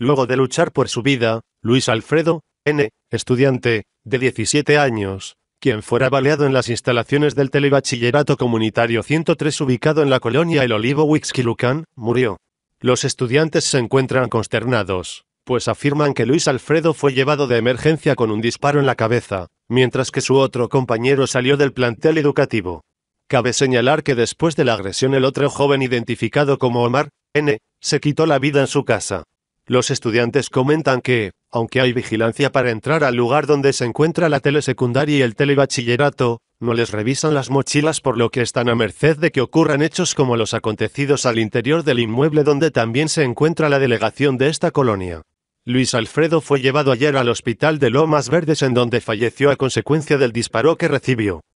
Luego de luchar por su vida, Luis Alfredo, N., estudiante, de 17 años, quien fuera baleado en las instalaciones del Telebachillerato Comunitario 103 ubicado en la colonia El Olivo Huixquilucan, murió. Los estudiantes se encuentran consternados, pues afirman que Luis Alfredo fue llevado de emergencia con un disparo en la cabeza, mientras que su otro compañero salió del plantel educativo. Cabe señalar que después de la agresión el otro joven identificado como Omar, N., se quitó la vida en su casa. Los estudiantes comentan que, aunque hay vigilancia para entrar al lugar donde se encuentra la telesecundaria y el telebachillerato, no les revisan las mochilas por lo que están a merced de que ocurran hechos como los acontecidos al interior del inmueble donde también se encuentra la delegación de esta colonia. Luis Alfredo fue llevado ayer al hospital de Lomas Verdes en donde falleció a consecuencia del disparo que recibió.